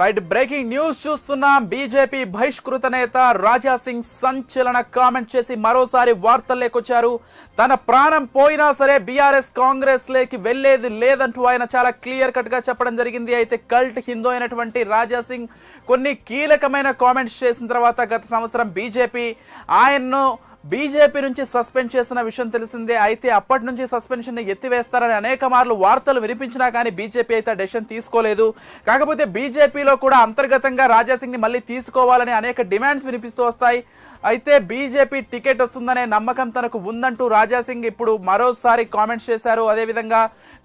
right breaking news చూస్తున్నాం BJP బహిష్కృత నేత రాజా సింగ్ సంచలన కామెంట్ చేసి మరోసారి లేకొచ్చారు తన ప్రాణం పోయినా సరే బీఆర్ఎస్ కాంగ్రెస్ లేకి వెళ్లేది లేదంటూ ఆయన చాలా క్లియర్ కట్ గా చెప్పడం జరిగింది అయితే కల్ట్ హిందూ అయినటువంటి రాజా సింగ్ కొన్ని కీలకమైన కామెంట్స్ చేసిన తర్వాత గత సంవత్సరం బీజేపీ ఆయన్ను బీజేపీ నుంచి సస్పెండ్ చేసిన విషయం తెలిసిందే అయితే అప్పటి నుంచి సస్పెన్షన్ ని ఎత్తివేస్తారని అనేక మార్లు వార్తలు వినిపించినా కానీ బీజేపీ అయితే డెసిషన్ తీసుకోలేదు కాకపోతే బీజేపీలో కూడా అంతర్గతంగా రాజాసింగ్ ని మళ్ళీ తీసుకోవాలని అనేక డిమాండ్స్ వినిపిస్తూ వస్తాయి అయితే బీజేపీ టికెట్ వస్తుందనే నమ్మకం తనకు ఉందంటూ రాజాసింగ్ ఇప్పుడు మరోసారి కామెంట్స్ చేశారు అదేవిధంగా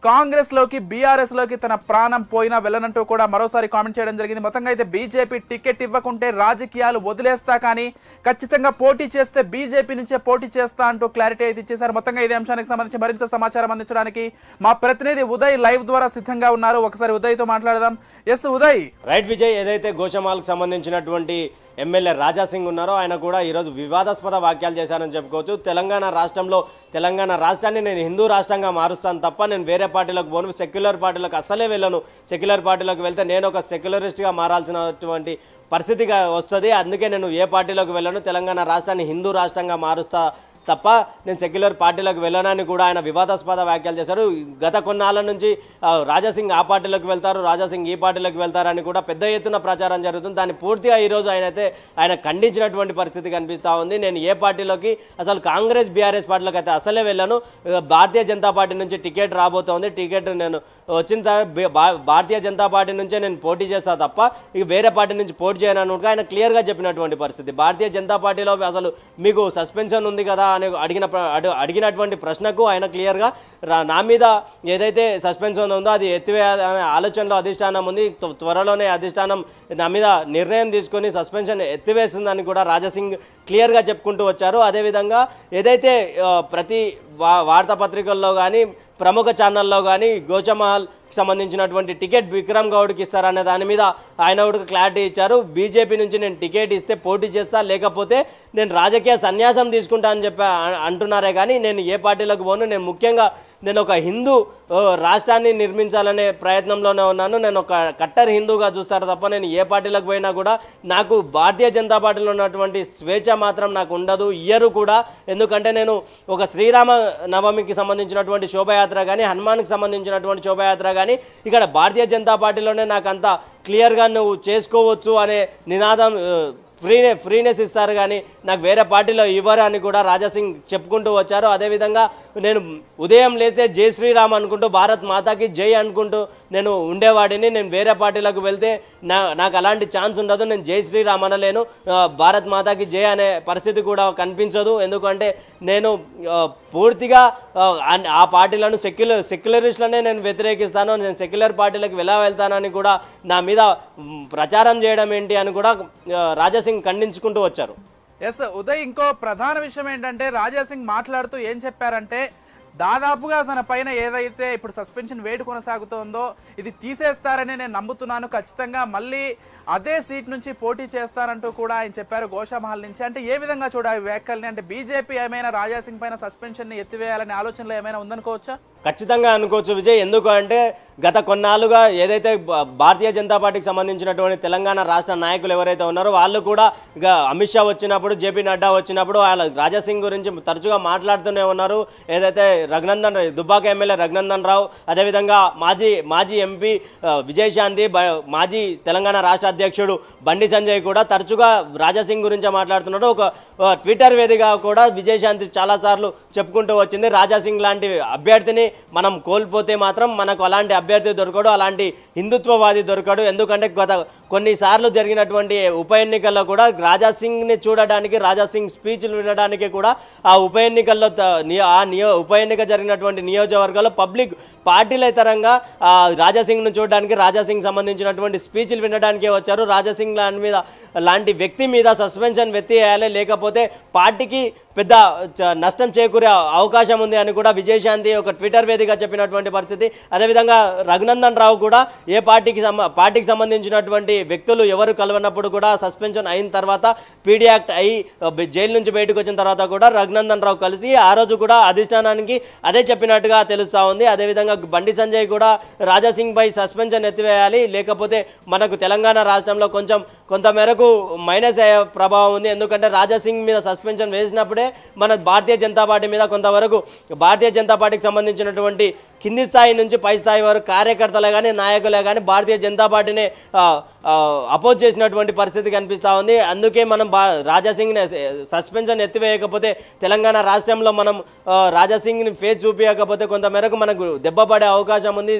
కాంగ్రెస్లోకి బీఆర్ఎస్లోకి తన ప్రాణం పోయినా వెళ్ళనంటూ కూడా మరోసారి కామెంట్ చేయడం జరిగింది మొత్తంగా అయితే బీజేపీ టికెట్ ఇవ్వకుంటే రాజకీయాలు వదిలేస్తా కానీ ఖచ్చితంగా పోటీ చేస్తే బీజేపీ నుంచే పోటీ చేస్తా అంటూ క్లారిటీ అయితే ఇచ్చేశారు మొత్తంగా ఇదే అంశానికి సంబంధించి మరింత సమాచారం అందించడానికి మా ప్రతినిధి ఉదయ్ లైవ్ ద్వారా సిద్ధంగా ఉన్నారు ఒకసారి ఉదయ్తో మాట్లాడదాం ఎస్ ఉదయ్ రైట్ విజయ్ ఏదైతే గోచమాలకు సంబంధించినటువంటి ఎమ్మెల్యే రాజాసింగ్ ఉన్నారో ఆయన కూడా ఈరోజు వివాదాస్పద వాక్యాలు చేశారని చెప్పుకోవచ్చు తెలంగాణ రాష్ట్రంలో తెలంగాణ రాష్ట్రాన్ని నేను హిందూ రాష్ట్రంగా మారుస్తాను తప్ప నేను వేరే పార్టీలకు పోను సెక్యులర్ పార్టీలకు అస్సలే వెళ్ళను సెక్యులర్ పార్టీలకు వెళ్తే నేను ఒక సెక్యులరిస్ట్గా మారాల్సినటువంటి పరిస్థితిగా వస్తుంది అందుకే నేను ఏ పార్టీలోకి వెళ్ళను తెలంగాణ రాష్ట్రాన్ని హిందూ రాష్ట్రంగా మారుస్తా తప్ప నేను సెక్యులర్ పార్టీలకు వెళ్ళనని కూడా ఆయన వివాదాస్పద వ్యాఖ్యలు చేశారు గత కొన్నాళ్ళ నుంచి రాజాసింగ్ ఆ పార్టీలకు వెళ్తారు రాజాసింగ్ ఈ పార్టీలకు వెళ్తారని కూడా పెద్ద ఎత్తున ప్రచారం జరుగుతుంది దాన్ని పూర్తిగా ఈరోజు ఆయన అయితే ఆయన ఖండించినటువంటి పరిస్థితి కనిపిస్తూ ఉంది నేను ఏ పార్టీలోకి అసలు కాంగ్రెస్ బీఆర్ఎస్ పార్టీలకు అయితే అసలే వెళ్ళాను భారతీయ జనతా పార్టీ నుంచి టికెట్ రాబోతోంది టికెట్ నేను వచ్చిన భారతీయ జనతా పార్టీ నుంచే నేను పోటీ చేస్తా తప్ప ఇక వేరే పార్టీ నుంచి పోటీ చేయను ఆయన క్లియర్గా చెప్పినటువంటి పరిస్థితి భారతీయ జనతా పార్టీలో అసలు మీకు సస్పెన్షన్ ఉంది కదా అని అడిగిన అడిగినటువంటి ప్రశ్నకు ఆయన క్లియర్గా నా మీద ఏదైతే సస్పెన్స్ ఉందో అది ఎత్తివేయాలనే ఆలోచనలో అధిష్టానం ఉంది త్వరలోనే అధిష్టానం నా మీద నిర్ణయం తీసుకొని సస్పెన్షన్ ఎత్తివేస్తుందని కూడా రాజసింగ్ క్లియర్గా చెప్పుకుంటూ వచ్చారు అదేవిధంగా ఏదైతే ప్రతి వార్తాపత్రికల్లో కానీ ప్రముఖ ఛానల్లో కానీ గోచమహల్ సంబంధించినటువంటి టికెట్ విక్రమ్ గౌడ్కి ఇస్తారనే దాని మీద ఆయన కూడా క్లారిటీ ఇచ్చారు బీజేపీ నుంచి నేను టికెట్ ఇస్తే పోటీ చేస్తా లేకపోతే నేను రాజకీయ సన్యాసం తీసుకుంటా అని చెప్పి అంటున్నారే కానీ నేను ఏ పార్టీలకు పోను నేను ముఖ్యంగా నేను ఒక హిందూ రాష్ట్రాన్ని నిర్మించాలనే ప్రయత్నంలోనే ఉన్నాను నేను ఒక కట్టర్ హిందూగా చూస్తారు తప్ప నేను ఏ పార్టీలకు పోయినా కూడా నాకు భారతీయ జనతా పార్టీలో ఉన్నటువంటి స్వేచ్ఛ మాత్రం నాకు ఉండదు ఇయరు కూడా ఎందుకంటే నేను ఒక శ్రీరామ నవమికి సంబంధించినటువంటి శోభయాత్ర కానీ హనుమాన్కి సంబంధించినటువంటి శోభయాత్ర కానీ ఇక్కడ భారతీయ జనతా పార్టీలోనే నాకు అంత క్లియర్గా నువ్వు చేసుకోవచ్చు అనే నినాదం ఫ్రీనే ఫ్రీనెస్ ఇస్తారు కానీ నాకు వేరే పార్టీలో ఇవ్వరు అని కూడా రాజాసింగ్ చెప్పుకుంటూ వచ్చారు అదేవిధంగా నేను ఉదయం లేసే జై శ్రీరామ్ అనుకుంటూ భారత్ మాతాకి జై అనుకుంటూ నేను ఉండేవాడిని నేను వేరే పార్టీలకు వెళ్తే నా నాకు అలాంటి ఛాన్స్ ఉండదు నేను జై శ్రీరామ్ అనలేను భారత్ మాతాకి జై అనే పరిస్థితి కూడా కనిపించదు ఎందుకంటే నేను పూర్తిగా ఆ పార్టీలను సెక్యులర్ సెక్యులరిస్ట్లనే నేను వ్యతిరేకిస్తాను నేను సెక్యులర్ పార్టీలకు ఎలా వెళ్తానని కూడా నా మీద ప్రచారం చేయడం ఏంటి అని కూడా రాజాసింగ్ రాజాసింగ్ ఖండించుకుంటూ వచ్చారు ఎస్ ఉదయ్ ఇంకో ప్రధాన విషయం ఏంటంటే రాజా సింగ్ మాట్లాడుతూ ఏం చెప్పారంటే దాదాపుగా తన పైన ఏదైతే ఇప్పుడు సస్పెన్షన్ వేటు కొనసాగుతోందో ఇది తీసేస్తారని నేను నమ్ముతున్నాను ఖచ్చితంగా మళ్ళీ అదే సీట్ నుంచి పోటీ చేస్తారంటూ కూడా ఆయన చెప్పారు గోషామహల్ నుంచి అంటే ఏ విధంగా చూడాలి వ్యాఖ్యల్ని అంటే బీజేపీ ఏమైనా రాజాసింగ్ పైన సస్పెన్షన్ని ఎత్తివేయాలనే ఆలోచనలు ఏమైనా ఉందనుకోవచ్చా ఖచ్చితంగా అనుకోవచ్చు విజయ్ ఎందుకు అంటే గత కొన్నాళ్ళుగా ఏదైతే భారతీయ జనతా పార్టీకి సంబంధించినటువంటి తెలంగాణ రాష్ట్ర నాయకులు ఎవరైతే ఉన్నారో వాళ్ళు కూడా అమిత్ షా వచ్చినప్పుడు జేపీ నడ్డా వచ్చినప్పుడు వాళ్ళ రాజాసింగ్ గురించి తరచుగా మాట్లాడుతూనే ఉన్నారు ఏదైతే రఘునందన్ దుబ్బాక ఎమ్మెల్యే రఘునందన్ రావు అదేవిధంగా మాజీ మాజీ ఎంపీ విజయశాంతి మాజీ తెలంగాణ రాష్ట్ర అధ్యక్షుడు బండి సంజయ్ కూడా తరచుగా రాజాసింగ్ గురించే మాట్లాడుతున్నాడు ఒక ట్విట్టర్ వేదిక కూడా విజయశాంతి చాలాసార్లు చెప్పుకుంటూ వచ్చింది రాజాసింగ్ లాంటి అభ్యర్థిని మనం కోల్పోతే మాత్రం మనకు అలాంటి అభ్యర్థి దొరకడు అలాంటి హిందుత్వవాది దొరకడు ఎందుకంటే గత కొన్నిసార్లు జరిగినటువంటి ఉప ఎన్నికల్లో కూడా రాజాసింగ్ని చూడడానికి రాజాసింగ్ స్పీచ్లు వినడానికి కూడా ఆ ఉప ఎన్నికల్లో ఆ నియో ఉప ఎన్నిక జరిగినటువంటి నియోజకవర్గాల్లో పబ్లిక్ పార్టీల తరంగా పార్టీలేతరంగా రాజాసింగ్ను చూడడానికి రాజాసింగ్ సంబంధించినటువంటి స్పీచ్లు వినడానికి వచ్చారు రాజాసింగ్ దాని మీద లాంటి వ్యక్తి మీద సస్పెన్షన్ వేయాలి లేకపోతే పార్టీకి పెద్ద నష్టం చేకూరే అవకాశం ఉంది అని కూడా విజయశాంతి ఒక ట్విట్టర్ అంతర్వేదిగా చెప్పినటువంటి పరిస్థితి అదేవిధంగా రఘునందన్ రావు కూడా ఏ పార్టీకి పార్టీకి సంబంధించినటువంటి వ్యక్తులు ఎవరు కలవనప్పుడు కూడా సస్పెన్షన్ అయిన తర్వాత పీడీ యాక్ట్ అయి జైలు నుంచి బయటకు వచ్చిన తర్వాత కూడా రఘునందన్ రావు కలిసి ఆ రోజు కూడా అధిష్టానానికి అదే చెప్పినట్టుగా తెలుస్తూ ఉంది అదేవిధంగా బండి సంజయ్ కూడా రాజాసింగ్ పై సస్పెన్షన్ ఎత్తివేయాలి లేకపోతే మనకు తెలంగాణ రాష్ట్రంలో కొంచెం కొంతమేరకు మైనస్ అయ్యే ప్రభావం ఉంది ఎందుకంటే రాజాసింగ్ మీద సస్పెన్షన్ వేసినప్పుడే మన భారతీయ జనతా పార్టీ మీద కొంతవరకు భారతీయ జనతా పార్టీకి సంబంధించిన సంబంధించినటువంటి కింది స్థాయి నుంచి పై స్థాయి వారు కార్యకర్తలే కానీ నాయకులే కానీ భారతీయ జనతా పార్టీని అపోజ్ చేసినటువంటి పరిస్థితి కనిపిస్తూ ఉంది అందుకే మనం బా రాజాసింగ్ని సస్పెన్షన్ ఎత్తివేయకపోతే తెలంగాణ రాష్ట్రంలో మనం రాజాసింగ్ని ఫేస్ చూపించకపోతే కొంతమేరకు మనకు దెబ్బపడే అవకాశం ఉంది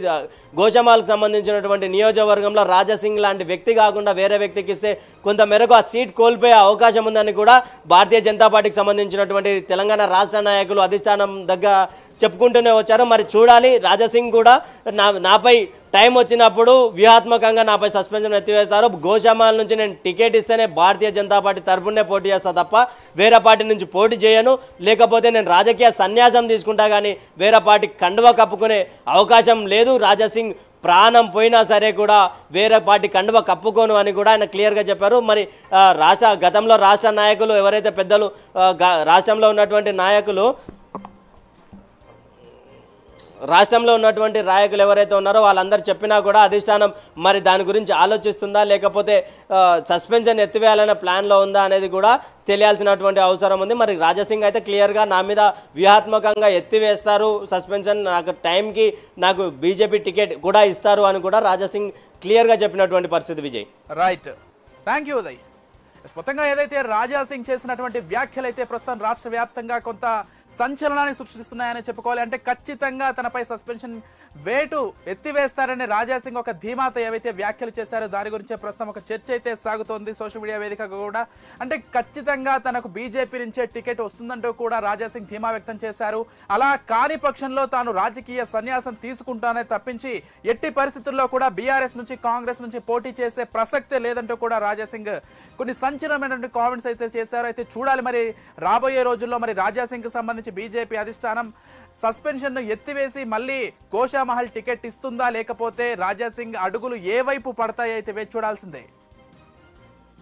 గోషమాలకు సంబంధించినటువంటి నియోజకవర్గంలో రాజాసింగ్ లాంటి వ్యక్తి కాకుండా వేరే వ్యక్తికి ఇస్తే కొంతమేరకు ఆ సీట్ కోల్పోయే అవకాశం ఉందని కూడా భారతీయ జనతా పార్టీకి సంబంధించినటువంటి తెలంగాణ రాష్ట్ర నాయకులు అధిష్టానం దగ్గర చెప్పుకుంటూనే వచ్చారు చేశారు మరి చూడాలి రాజాసింగ్ కూడా నా నాపై టైం వచ్చినప్పుడు వ్యూహాత్మకంగా నాపై సస్పెన్షన్ ఎత్తివేస్తారు గోశామాల నుంచి నేను టికెట్ ఇస్తేనే భారతీయ జనతా పార్టీ తరఫునే పోటీ చేస్తా తప్ప వేరే పార్టీ నుంచి పోటీ చేయను లేకపోతే నేను రాజకీయ సన్యాసం తీసుకుంటా కానీ వేరే పార్టీ కండువ కప్పుకునే అవకాశం లేదు రాజాసింగ్ ప్రాణం పోయినా సరే కూడా వేరే పార్టీ కండువ కప్పుకోను అని కూడా ఆయన క్లియర్గా చెప్పారు మరి రాష్ట్ర గతంలో రాష్ట్ర నాయకులు ఎవరైతే పెద్దలు రాష్ట్రంలో ఉన్నటువంటి నాయకులు రాష్ట్రంలో ఉన్నటువంటి రాయకులు ఎవరైతే ఉన్నారో వాళ్ళందరూ చెప్పినా కూడా అధిష్టానం మరి దాని గురించి ఆలోచిస్తుందా లేకపోతే సస్పెన్షన్ ఎత్తివేయాలనే ప్లాన్లో ఉందా అనేది కూడా తెలియాల్సినటువంటి అవసరం ఉంది మరి రాజసింగ్ అయితే క్లియర్గా నా మీద వ్యూహాత్మకంగా ఎత్తివేస్తారు సస్పెన్షన్ నాకు టైంకి నాకు బీజేపీ టికెట్ కూడా ఇస్తారు అని కూడా రాజసింగ్ క్లియర్గా చెప్పినటువంటి పరిస్థితి Vijay right thank you Uday మొత్తంగా ఏదైతే రాజా సింగ్ చేసినటువంటి వ్యాఖ్యలు అయితే ప్రస్తుతం రాష్ట్ర వ్యాప్తంగా కొంత సంచలనాన్ని సృష్టిస్తున్నాయని చెప్పుకోవాలి అంటే ఖచ్చితంగా తనపై సస్పెన్షన్ వేటు ఎత్తివేస్తారని రాజా సింగ్ ఒక ధీమాతో ఏవైతే వ్యాఖ్యలు చేశారో దాని గురించే ప్రస్తుతం ఒక చర్చ అయితే సాగుతోంది సోషల్ మీడియా వేదికగా కూడా అంటే ఖచ్చితంగా తనకు బీజేపీ నుంచే టికెట్ వస్తుందంటూ కూడా రాజా సింగ్ ధీమా వ్యక్తం చేశారు అలా కాని పక్షంలో తాను రాజకీయ సన్యాసం తీసుకుంటానే తప్పించి ఎట్టి పరిస్థితుల్లో కూడా బీఆర్ఎస్ నుంచి కాంగ్రెస్ నుంచి పోటీ చేసే ప్రసక్తే లేదంటూ కూడా రాజా సింగ్ కొన్ని సంచలనమైనటువంటి కామెంట్స్ అయితే చేశారు అయితే చూడాలి మరి రాబోయే రోజుల్లో మరి రాజాసింగ్కి సంబంధించి బీజేపీ అధిష్టానం సస్పెన్షన్ను ఎత్తివేసి మళ్ళీ గోషామహల్ టికెట్ ఇస్తుందా లేకపోతే రాజాసింగ్ అడుగులు ఏ వైపు పడతాయి అయితే వేచి చూడాల్సిందే